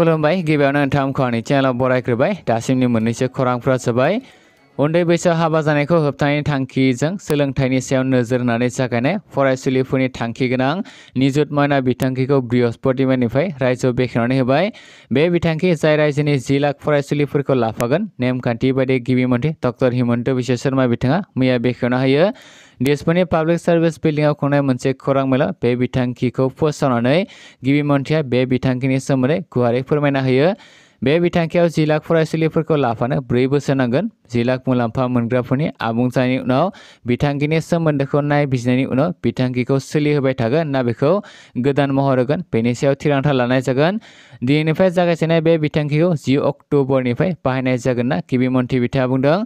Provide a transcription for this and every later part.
खुलुमबाय गिबियावनो नोंथांमोनखौ आंनि चेनेलाव बरायग्रोबाय दासिमनि मोननैसो खौरांफोरा जाबाय उन्दै बैसोआव हाबा जानायखौ होबथानायनि थांखिजों सोलोंथाइनि सायाव नोजोर होनानै जागायनाय फरायसुलिफोरनि थांखि गोनां निजुत मयना बिथांखिखौ बृहस्पतिबारनिफ्राय रायजोआव बेखेवनानै होबाय बे बिथांखि जाय रायजोनि जि लाख फरायसुलिफोरखौ लाफागोन नेमखान्थि बायदि गिबि मन्थ्रि डक्टर हिमन्त बिश्व शर्मा बिथाङा मैया बेखेवना होयो दिसपुरनि पाब्लिक सार्भिस बिल्डिंआव खुंनाय मोनसे खौरां मेला बे बिथांखिखौ फोसावनानै गिबि मन्थ्रिया बे बिथांखिनि फोरमायना होयो बे बिथांखियाव जि लाख फरायसुलिफोरखौ लाफानो ब्रै बोसोर नांगोन जि लाख मुलाम्फा मोनग्राफोरनि आबुं जानायनि उनाव बिथांखिनि सोमोन्दोखौ नायबिजिरनायनि उनाव बिथांखिखौ सोलिहोबाय थागोन ना बेखौ गोदान महर होगोन बेनि सायाव थिरांथा लानाय जागोन दिनैनिफ्राय जागायजेननाय बे बिथांखिखौ जि अक्ट'बरनिफ्राय बाहायनाय जागोन ना गिबि मन्थ्रि बिथाङा बुंदों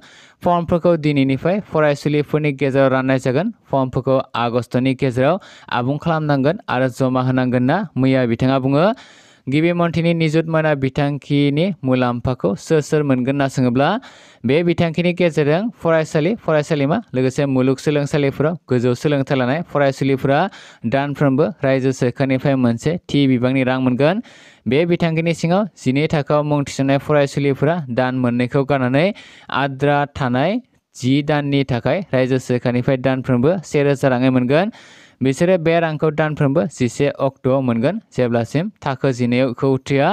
फर्मफोरखौ दिनैनिफ्राय फरायसुलिफोरनि गेजेराव राननाय जागोन फर्मफोरखौ आगस्ट'नि गेजेराव आबुं खालामनांगोन आरो जमा होनांगोन ना मैया बिथाङा बुङो गिबि मन्थ्रिनि निजुत माना बिथांखिनि मुलाम्फाखौ सोर सोर मोनगोन ना सोङोब्ला बे बिथांखिनि गेजेरजों फरायसालि फरायसालिमा लोगोसे मुलुगसोलोंसालिफोराव गोजौ सोलोंथाइ लानाय फरायसुलिफोरा दानफ्रोमबो रायजो सोरखारनिफ्राय मोनसे थि बिबांनि रां मोनगोन बे बिथांखिनि सिङाव जिनै थाखोआव मुं थिसन्नाय फरायसुलिफोरा दान मोननैखौ गारनानै आद्रा थानाय जि दाननि थाखाय रायजो सोरखारनिफ्राय दानफ्रोमबो से रोजा राङै मोनगोन बिसोरो बे रांखौ दानफ्रोमबो जिसे अक्ट'आव मोनगोन जेब्लासिम थाखो जिनैखौ उथ्रिया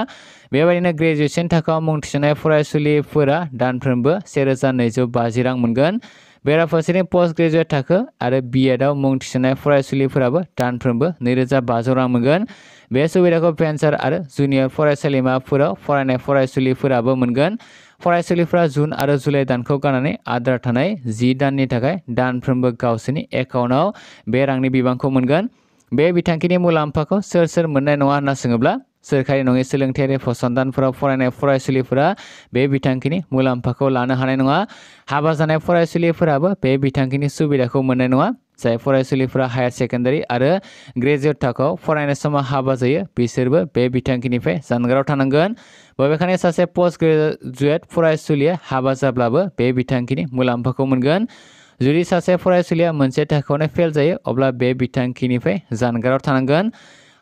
बेबायदिनो ग्रेजुवेसन थाखोआव मुं थिसननाय फरायसुलिफोरा दानफ्रोमबो सेरोजा नैजौ बाजि रां मोनगोन बेराफारसेथिं पस्ट ग्रेजुवेट थाखो आरो बि एडआव मुं थिसननाय फरायसुलिफोराबो दानफ्रोमबो नैरोजा बाजौ रां मोनगोन बे सुबिदाखौ भेन्सार आरो जुनियर फरायसालिमाफोराव फरायनाय फरायसुलिफोराबो मोनगोन फरायसालिफ्रा जुन आरो जुलाइ दानखौ गारनानै आद्रा थानाय जि दाननि थाखाय दानफ्रोमबो गावसोरनि एकाउन्टआव बे रांनि बिबांखौ मोनगोन बे बिथांखिनि मुलाम्फाखौ सोर सोर मोननाय नङा होनना सोङोब्ला सोरखारि नङै सोलोंथायारि फसंथानफोराव फरायनाय फरायसुलिफोरा बे बिथांखिनि मुलाम्फाखौ लानो हानाय नङा हाबा जानाय फरायसुलिफोराबो बे बिथांखिनि सुबिदाखौ मोननाय जाय फरायसुलिफोरा हायार सेकेन्डारि आरो ग्रेजुवेट थाखोआव फरायनाय समाव हाबा जायो बिसोरबो बे बिथांखिनिफ्राय जानगाराव थानांगोन बबेखानि सासे पस्ट ग्रेजुवेट फरायसुलिया हाबा जाब्लाबो बे बिथांखिनि मुलाम्फाखौ मोनगोन जुदि सासे फरायसुलिया मोनसे थाखोआवनो फेल जायो अब्ला बे बिथांखिनिफ्राय जानगाराव थानांगोन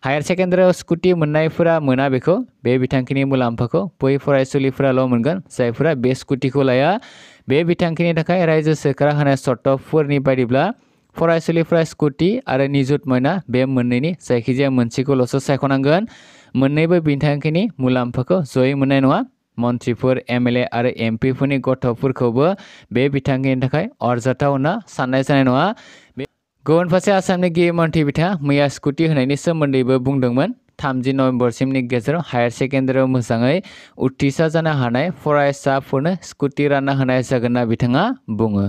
हायार सेकेन्डारियाव स्कुटि मोननायफोरा मोना बेखौ बे बिथांखिनि मुलाम्फाखौ बै फरायसुलिफोराल' मोनगोन जायफोरा बे स्कुटिखौ लाया बे बिथांखिनि थाखाय रायजो सोरखारा होनाय सर्तफोरनि बायदिब्ला फरायसुलिफ्रा स्कूटी और निजुत मयना बे मोननैनि जायखिजाया मोनसेखौल'सो सायख'नांगोन मोननैबो बिथांखिनि मुलाम्फाखौ जयै मोननाय नङा मन्थ्रिफोर एम एल ए आरो एम पिफोरनि गथ'फोरखौबो बे बिथांखिनि थाखाय आरजाथाव होनना साननाय जानाय नङा गुबुन फारसे आसामनि गिबि बिथाङा मैया स्कुटि होनायनि सोमोन्दैबो बुंदोंमोन थामजि नभेम्बरसिमनि गेजेराव हायार सेकेन्डारियाव मोजाङै उथ्रिसार जानो हानाय फरायसाफोरनो स्कुटि रानना होनाय जागोन होनना बिथाङा बुङो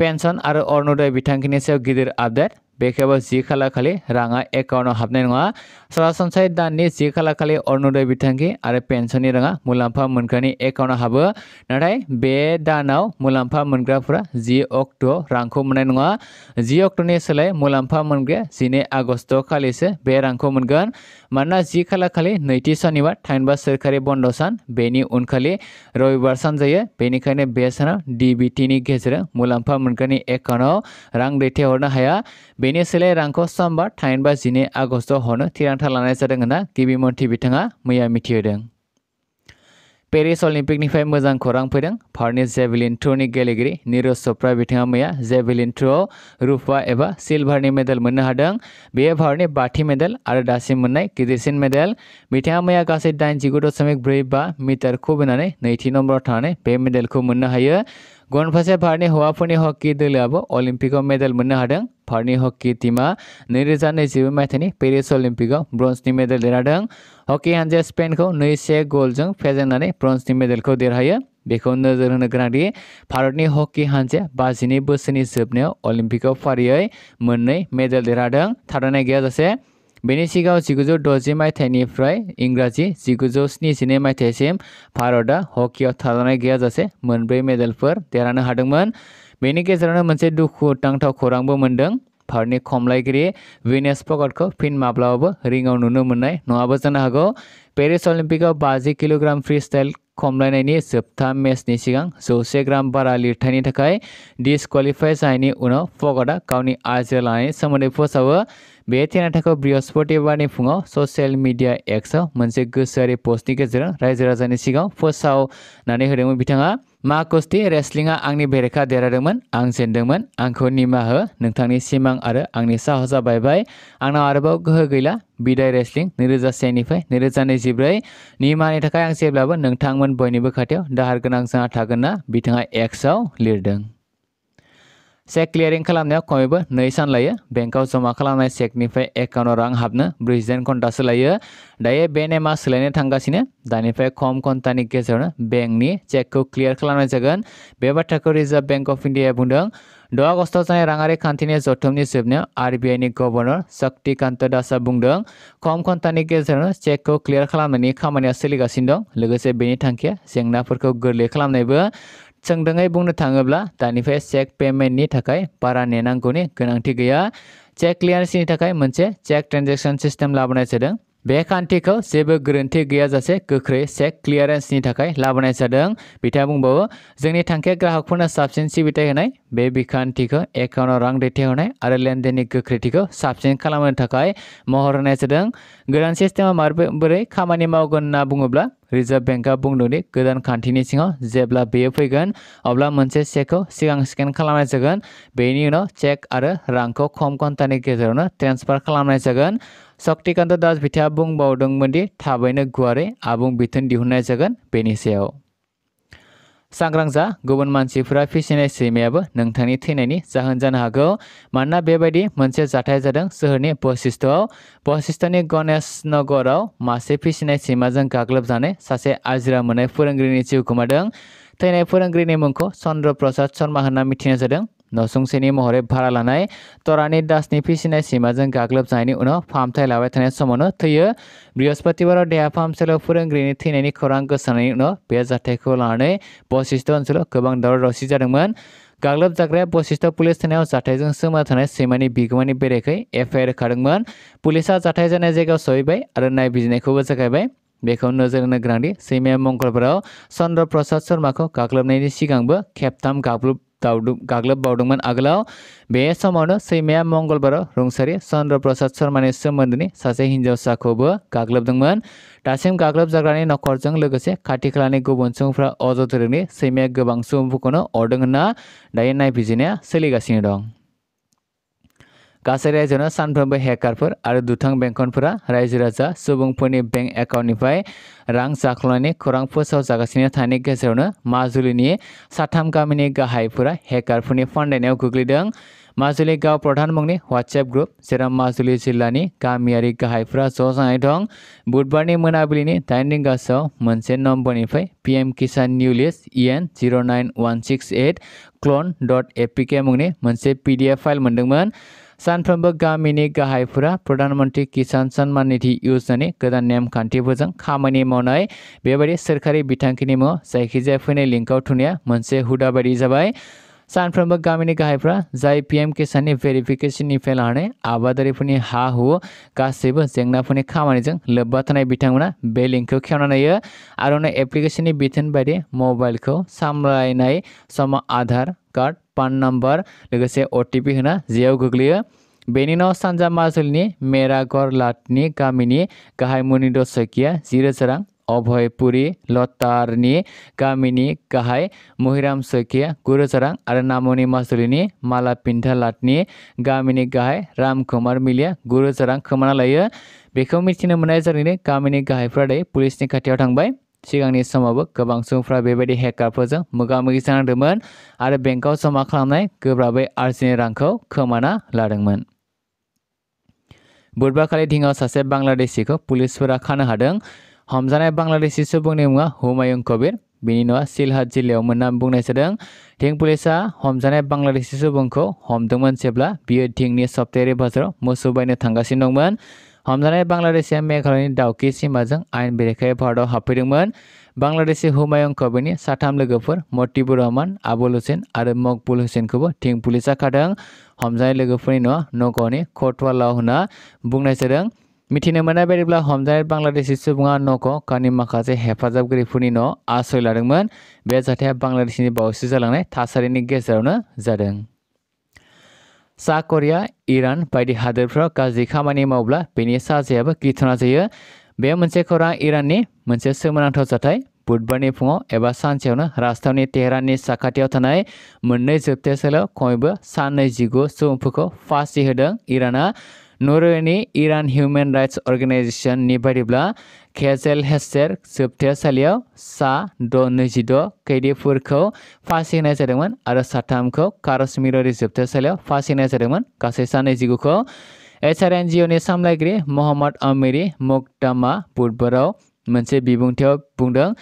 পেঞ্চন আৰু অৰুণোদয় বিথানখিনি আছে গিদিৰ আপডেট বেখেব যি খালা খালি ৰঙা একাউণ্টত হাবনাই নোহোৱা সৰাসৰি দাননি যি খালা খালি অৰুণোদয় বিথানকি আৰু পেঞ্চননি ৰঙা মুলাম্ফা মোনখানি একাউণ্টত হাব নাথাই বে দানাও মুলাম্ফা মোনগ্ৰাফোৰা যি অক্ট' ৰাংখৌ মোনাই নোহোৱা যি অক্ট'নি চলাই মুলাম্ফা মোনগ্ৰে যিনি আগষ্ট খালিছে বে ৰাংখৌ मानोना जि खालार खालि नैथि सनिबार थामहिनबा सोरखारि बन्द सान बेनि उनखालि रबिबार सान जायो बेनिखायनो बे सानाव डिबिटिनि गेजेरजों मुलाम्फा मोनग्रानि एकाउन्टआव रां दैथायहरनो हाया बेनि सोलाय रांखौ समबार थामहिनबा जिनै आगष्ट हरनो थिरांथा लानाय जादों होनना गिबि मन्थ्रि बिथाङा मैया मिथिहोदों पेरिस अलिम्पिकनिफ्राय मोजां खौरां फैदों जेविलीन टू की गेलेगिरि नीरज चप्रा बिथाङा मैया जेविलीन टू रूपा एवं सिल्भार मेडल मोननो हादों बेयो भारतनि बाथि मेडेल आरो दासिम मोननाय गिदिरसिन मेडेल बिथाङा मैया गासै दाइनजिगु दशमिक ब्रै बा मिटारखौ बोनानै नैथि नम्बराव थानानै बे मेडेलखौ मोननो हायो गनफासे भारतनि हौवाफोरनि हकी दोलोआबो अलिम्पिकआव मेडेल मोननो हादों भारत हकी टीमा नैरोजा नैजिब्रै मायथाइनि पेरिस अलिम्पिकआव ब्रन्जनि मेडल देरहादों हकी स्पेन को नई से गलजों फेजेननानै ब्रन्जनि मेडेलखौ देरहायो बेखौ नोजोर होनो गोनांदि भारतनि हकी हान्जाया बाजिनै बोसोरनि जोबनायाव अलिम्पिकआव फारियै मोननै मेडेल देरहादों थाद'नाय गैयाजासे बेनि सिगाङाव जिगुजौ द'जि मायथाइनिफ्राय इंराजि जिगुजौ स्निजिनै मायथाइसिम भारतआ हकियाव थालांनाय गैयाजासे मोनब्रै मेडेलफोर देरहानो हादोंमोन बेनि गेजेरावनो मोनसे दुखुनांथाव खौरांबो मोन्दों भारतनि खमलायगिरि विनेश फगटखौ फिन माब्लाबाबो रिङाव नुन मोननाय नङाबो जानो हागौ पेरिस अलिम्पिकआव बाजि किल'ग्राम फ्रि स्टाइल खमलायनायनि जोबथा मेचनि सिगां जौसे ग्राम बारा लिरथायनि थाखाय डिसक्वालिफाइ जानायनि उनाव फगटआ गावनि आजिरा लानायनि सोमोन्दै फोसावो बे थिरांथाखौ बृहस्पतिबारनि फुङाव ससियेल मिडिया एक्सआव मोनसे गोसोआरि पस्टनि गेजेरजों रायजो राजानि सिगाङाव फोसावनानै होदोंमोन बिथाङा मा कुस्ति रेसलिंआ आंनि बेरेखा देरहादोंमोन आं जेनदोंमोन आंखौ निमा हो नोंथांनि सिमां आरो आंनि साहसा बायबाय आंनाव आरोबाव गोहो गैला बिदाय रेसलिं नैरोजा सेनिफ्राय नैरोजा नैजिब्रै निमानि थाखाय आं जेब्लाबो नोंथांमोन बयनिबो खाथियाव दाहार गोनां जाना थागोन ना बिथाङा एक्सआव लिरदों चेक क्लियारिं कमे खमैबो नै सान लायो बेंकआव जमा चेक चेकनिफ्राय रंग रां हाबनो घंटा घन्टासो लायो दायो बे नेमा सोलायनो थांगासिनो दानिफ्राय खम घन्टानि गेजेरावनो बेंकनि चेकखौ क्लियार खालामनाय जागोन बे बाथ्राखौ रिजार्भ बेंक अफ इन्डियाया बुंदों द' आगस्टआव जानाय राङारि खान्थिनि जथुमनि जोबनायाव आर बि आइनि गभर्नर शक्तिकान्त दासआ बुंदों खम घन्टानि गेजेरावनो चेकखौ क्लियार खालामनायनि खामानिया सोलिगासिनो दं लोगोसे बेनि थांखिया जेंनाफोरखौ गोरलै खालामनायबो सोंदोङै बुंनो थाङोब्ला दानिफ्राय चेक पेमेन्टनि थाखाय बारा नेनांगौनि गोनांथि गैया चेक क्लियारेन्सनि थाखाय मोनसे चेक ट्रेन्जेकसन सिस्टेम लाबोनाय जादों बे खान्थिखौ जेबो गोरोन्थि गैयाजासे गोख्रै चेक क्लियारेन्सनि थाखाय लाबोनाय जादों बिथाङा बुंबावो जोंनि थांखिया ग्राहकफोरनो साबसिन सिबिथाय होनाय बे बिखान्थिखौ एकाउन्टाव रां दैथायहरनाय आरो लेनदेननि गोख्रैथिखौ साबसिन खालामनो थाखाय महर होनाय जादों गोदान सिस्टेमा माबोरै खामानि मावगोन होनना बुङोब्ला रिजार्भ बेंकआ बुंदोंदि गोदान खान्थिनि सिङाव जेब्ला बेयो फैगोन अब्ला मोनसे चेकखौ सिगां स्केन खालामनाय जागोन बेनि उनाव चेक आरो रांखौ खम घन्टानि गेजेरावनो ट्रेन्सफार खालामनाय जागोन शक्तिकान्त दास बिथाङा बुंबावदोंमोन दि थाबैनो गुवारै आबुं बिथोन दिहुननाय जागोन बेनि सायाव सांग्रां जा गुबुन मानसिफोरा फिसिनाय सैमायाबो नोंथांनि थैनायनि जाहोन जानो हागौ मानोना बेबायदि मोनसे जाथाय जादों सोहोरनि बशिष्ठआव बशिष्ठनि गणेश नगराव मासे फिसिनाय सैमाजों गाग्लोबजानाय सासे आजिरा मोननाय फोरोंगिरिनि जिउ गोमादों थैनाय फोरोंगिरिनि मुंखौ चन्द्र प्रसाद शर्मा होनना मिथिनाय जादों नसुंसेनि महरै भारा लानाय तरानि दासनि फिसिनाय सिमाजों गाग्लोबजानायनि उनाव फाहामथाय लाबाय थानाय समावनो थैयो बृहस्पतिबाराव देहा फाहामसालियाव फोरोंगिरिनि थैनायनि खौरां गोसारनायनि उनाव बे जाथायखौ लानानै बशिष्ठ ओनसोलाव गोबां दावराव दावसि जादोंमोन गाग्लोबजाग्राया बशिष्ठ पुलिस थानायाव जाथायजों सोमोन्दो थानाय सैमानि बिगोमानि बेरेखायै एफआइआर होखादोंमोन पुलिसा जाथाय जानाय जायगायाव सहैबाय आरो नायबिजिरनायखौबो जागायबाय बेखौ नोजोर होनो गोनांदि सैमाया मंगलबाराव चन्द्र प्रसाद शर्माखौ गाग्लोबनायनि सिगांबो खेबथाम गाग्लोब दावदु गाग्लोबबावदोंमोन आगोलाव बे समावनो सैमाया मंगलबाराव रुंसारि चन्द्र प्रसाद शर्मानि सोमोन्दोनि सासे हिन्जावसाखौबो गाग्लोबदोंमोन दासिम गाग्लोबजाग्रानि नखरजों लोगोसे खाथि खालानि गुबुन सुबुंफ्रा अजद होदोंदि सैमाया गोबां सुबुंफोरखौनो अरदों होनना दायो नायबिजिरनाया सोलिगासिनो दं गासै रायजोनो सानफ्रोमबो हेकारफोर आरो दुथां बेंकनफोरा रायजो राजा सुबुंफोरनि बेंक एकाउन्टनिफ्राय रां जाख्ल'नायनि खौरां फोसावजागासिनो थानायनि गेजेरावनो माजुलिनि साथाम गामिनि गाहायफोरा हेकारफोरनि फान्दायनायाव गोग्लैदों माजुलि गाव प्रधान मुंनि वाट्सएप ग्रुप जेराव माजुलि जिल्लानि गामियारि गाहायफोरा ज' जानाय दं बुधबारनि मोनाबिलिनि दाइन रिंगासोआव मोनसे नम्बरनिफ्राय पि एम किसान निउलिस E N zero' nine one six eight colon dot APK मुंनि मोनसे पि डि एफ फाइल मोन्दोंमोन सानफ्रोमबो गामिनि गाहायफोरा प्रधानमन्त्रि किसान सन्मान निधि योजनानि गोदान नेमखान्थिफोरजों खामानि मावनाय बेबायदि सोरखारि बिथांखिनि मुं जायखिजाया फैनाय लिंकआव थुनाया मोनसे हुदा जाबाय ಸಾನ್ಫ್ರಮ್ ಗಾಮಿನಿ जै पी एम ಎಮ್ केसनि भेरिफिकेसननिफ्राय लानानै आबादारिफोरनि हा हु गासैबो जेंनाफोरनि खामानिजों लोब्बा थानाय बिथांमोना बे लिंकखौ खेवनानै नायो आरो उनाव एप्लिकेसननि बिथोन बायदि मबाइलखौ सामलायनाय समाव आधार कार्ड पान नम्बर लोगोसे अ टि पि होना जेयाव गोग्लैयो बेनि उनाव सानजा माजुलनि मेरागर लाटनि गामिनि गाहाय मुनिद सैकिया जि रोजा रां अभयपुरी लतारनि गामिनि गाहाय महिराम सखिया गुरुचरां आरो नामनि मासुलिनि माला पिन्था लाटनि गामिनि गाहाय रामकुमार मिलिया गुरुचरां खोमाना लायो बेखौ मिथिनो मोननाय जारिनि गामिनि गाहायफ्रा दायो पुलिसनि खाथियाव थांबाय सिगांनि समावबो गोबां सुबुंफ्रा बेबायदि मोगा मोगि जानांदोंमोन आरो बेंकआव जमा खालामनाय गोब्राबै आरजिनाय रांखौ खोमाना लादोंमोन बुधबारखालि दिङाव सासे बांलादेशिखौ पुलिसफोरा खानो हादों हमजानाय बांलादेशी सुबुंनि मुङा हुमायुं कबीर बिनि न'आ सिलहाट जिल्लायावमोन नाम बुंनाय जादों थिं पुलिसआ हमजानाय बांलादेशी सुबुंखौ हमदोंमोन जेब्ला बियो थिंनि सप्तायारि बाजाराव मोसौ बायनो थांगासिनो दंमोन हमजानाय बांलादेशिया मेघालयनि दावखि सीमाजों आयेन बेरेखायै भारतआव हाबफैदोंमोन बांलादेशी हुमायुं कबीरनि साथाम लोगोफोर मतिबुर रहमान आबुल हुसैन आरो मकबुल हुसैनखौबो थिं पुलिसआ खादों हमजानाय लोगोफोरनि न'आ नगावनि खटवालाव होना बुंनाय जादों मिथिनो मोननाय बायदिब्ला हमजानाय बांलादेशी सुबुङा न'खौ गावनि माखासे हेफाजाबगिरिफोरनि न' आश्रय लादोंमोन बे जाथाया बांलादेशनि बावैसो जालांनाय थासारिनि गेजेरावनो जादों सा करिया इरान बायदि हादोरफ्राव गाज्रि खामानि मावब्ला बेनि साजायाबो गिथावना जायो बे मोनसे खौरां इराननि मोनसे सोमोनांथाव जाथाय बुधबारनि फुङाव एबा सानसेयावनो राजथावनि तेहराननि साखाथियाव थानाय मोननै जोबथायाव खमैबो साननै जिगु सुबुंफोरखौ फासि होदों इराना नरवेनि इरान ह्यूमेन राइट्स अर्गेनाइजेशननि बायदिब्ला खेजेल हेसेर जोबथायसालियाव सा द' नैजिद' कैदिफोरखौ फासिहोनाय जादोंमोन आरो साथामखौ कारश्मीरारि जोबथायसालियाव फासिहोनाय जादोंमोन गासै सा नैजिगुखौ एच आर एन जिअ नि सामलायगिरि महम्मद आमिरि मकदामा बुधबाराव मोनसे बिबुंथियाव बुंदों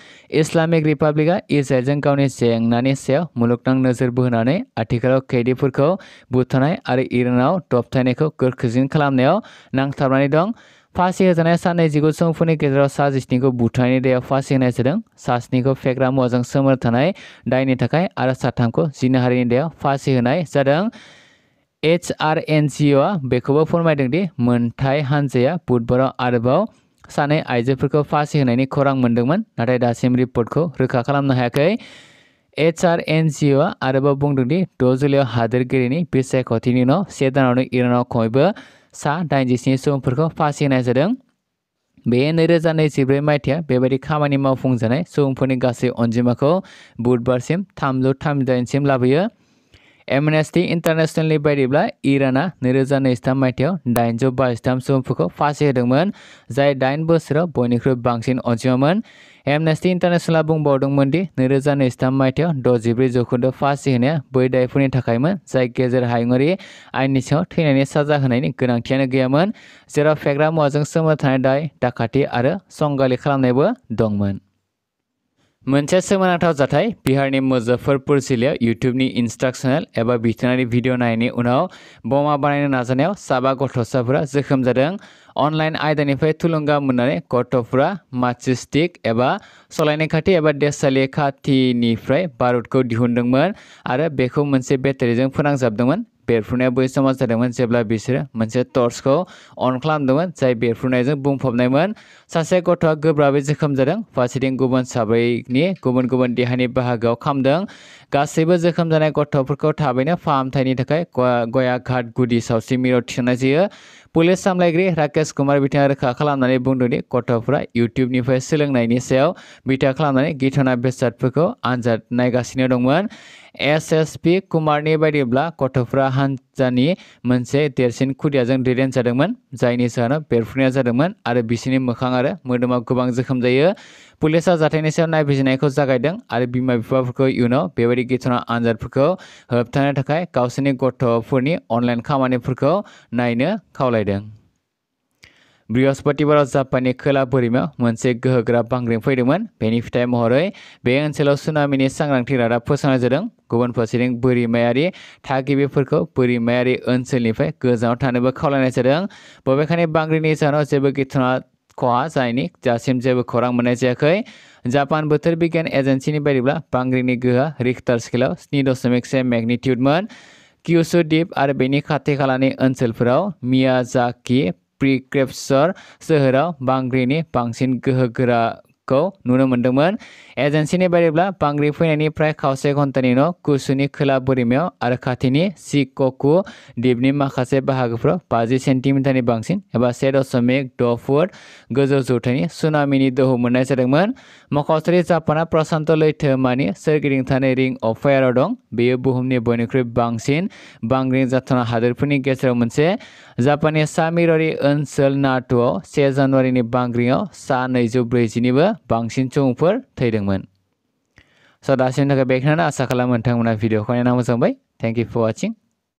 इस्लामिक रिपाब्लिकआ इजराइलजों गावनि जेंनानि सायाव मुलुगनां नोजोर बोहोनानै आथिखालाव कैदिफोरखौ बुथारनाय और इरानाव दबथायनायखौ गोख्रोंसिन खालामनायाव नांथाबनानै दं फासी होने सा नैजिगु सुबुंफोरनि गेजेराव सा को बुथारनायनि दायाव फासी होने से सा को फेग्रा मुवाजों सोमोन्दो थानाय और थाखाय को जीन हारी दायाव फासी होनाय H R N G O बेखौबो फोरमायदों दि मोनथाय हान्जाया सानै आइजोफोरखौ फासि होनायनि खौरां मोन्दोंमोन नाथाय दासिम रिपर्टखौ रोखा खालामनो हायाखै H R N G O आरोबाव बुंदों दि द' जुलाइआव हादोरगिरिनि बिसायख'थिनि उनाव से दानावनो इरानाव खमैबो सा दाइनजिस्नि सुबुंफोरखौ फासि होनाय जादों बे नैरोजा नैजिब्रै मायथाइया बेबादि खामानि मावफुंजानाय सुबुंफोरनि गासै अनजिमाखौ बुधबारसिम थामजौ थामजिदाइनसिम लाबोयो एमनेस्टि इन्टारनेशनेलनि बायदिब्ला इराना नैरोजा नैजिथाम मायथाइयाव दाइनजौ बाजिथाम सुबुंफोरखौ फासि होदोंमोन जाय दाइन बोसोराव बयनिख्रुइ बांसिन अनजिमामोन एमनेस्टि इन्टारनेशनेला बुंबावदोंमोन दि नैरोजा नैजिथाम मायथाइयाव द'जिब्रै जौखोन्दो फासि होनाया बै दायफोरनि थाखायमोन जाय गेजेर हायुङारि आयेननि सिङाव थैनायनि साजा होनायनि गोनांथियानो गैयामोन जेराव फेग्रा मुवाजों सोमोन्दो थानाय दाय दाखाथि आरो संगालि खालामनायबो दंमोन मोनसे सोमोनांथाव जाथाय बिहारनि मुजफ्फरपुर जिले इउटुबनि इन्सट्राक्सनेल एबा बिथोनारि भिडिअ नायनायनि उनाव बोमा बनाने नाजानायाव साबा गथ'साफोरा जोखोम जादों अनलाइन आयदानिफ्राय थुलुंगा मोननानै गथ'फोरा माचिस्टिक एबा सलायनाय खाथि एबा देसालि खाथिनिफ्राय बारुदखौ दिहुनदोंमोन आरो बेखौ मोनसे बेरफ्रुनाया बै समाजारिमोन जेब्ला बिसोरो मोनसे टर्चखौ अन खालामदोंमोन जाय बेरफ्रुनायजों बुंफबनायमोन सासे गथ'आ गोब्राबै जोखोम जादों फारसेथिं गुबुन साब्रैनि गुबुन गुबुन देहानि बाहागोआव खामदों गासैबो जोखोम जानाय गथ'फोरखौ थाबैनो फाहामथायनि थाखाय गयाघाट गुदि सावस्रि मिरु थिसननाय जायो पुलिस सामलायगिरि राकेश कुमार बिथाङा रोखा खालामनानै बुंदोंदि गथ'फोरा इउटुबनिफ्राय सोलोंनायनि सायाव बिथा खालामनानै गिथावना बेसादफोरखौ आनजाद नायगासिनो दंमोन एसएसपि कुमारनि बायदिब्ला गथ'फ्रा हान्जानि मोनसे देरसिन खुदियाजों दैदेन जादोंमोन जायनि जाहोनाव बेरफ्रुनाया जादोंमोन आरो बिसोरनि मोखां आरो मोदोमाव गोबां जोखोम जायो पुलिसा जाथायनि सायाव नायबिजिरनायखौ जागायदों आरो बिमा बिफाफोरखौ इयुनाव बेबायदि गिथावना आनजादफोरखौ होबथानो थाखाय गावसोरनि गथ'फोरनि अनलाइन खामानिफोरखौ नायनो खावलायदों बृहस्पतिवार जापानी खोला बरीमा मोनसे गहग्रा बांग्रिं फैदोंमोन बेनि फिथाइ महरै बे ओनसोलाव सुनामिनि सांग्रांथि रादाब फोसावनाय जादों गुबुन फारसेथिं बोरिमायारि थागिबिफोरखौ बोरिमायारि ओनसोलनिफ्राय गोजानाव थानोबो खावलायनाय जादों बबेखानि बांग्रिनि जाहोनाव जेबो गिथावना खहा जानायनि दासिम जेबो खौरां मोननाय जायाखै जापान बोथोर बिगियान एजेन्सिनि बायदिब्ला बांग्रिनि गोहोआ रिक्टार स्केलाव स्नि दशमिक से मेगनिटिउडमोन किउसु दिप आरो बेनि खाथि खालानि ओनसोलफोराव मियाजाकि प्रिक्रेपसर सहरा बांग्रिनि बांसिन गोहोगोरा खौ नुनो मोन्दोंमोन एजेन्सिनि बायदिब्ला बांग्रि फैनायनिफ्राय खावसे घन्टानि उनाव कुसुनि खोला बोरिमायाव आरो खाथिनि सिककु दिपनि माखासे बाहागोफ्राव बाजि सेन्टिमिटारनि बांसिन एबा से दशमिक द' फुट गोजौ जौथायनि सुनामिनि दोहौ मोननाय जादोंमोन मख'सारि जापाना प्रशांत लैथोमानि सोरगिदिं थानाय रिं अफ फायाराव दं बेयो बुहुमनि बयनिख्रुइ बांसिन बांग्रिं जाथावना हादोरफोरनि गेजेराव मोनसे जापाननि सामिरारि ओनसोल नाटोआव से जानुवारिनि बांग्रिङाव सा नैजौ ब्रैजिनिबो बांसिन सुबुंफोर थैदोंमोन स' दासिमनि थाखाय आशा आसा खालामो नोंथांमोना भिडिअखौ थैंक यू फर वाचिंग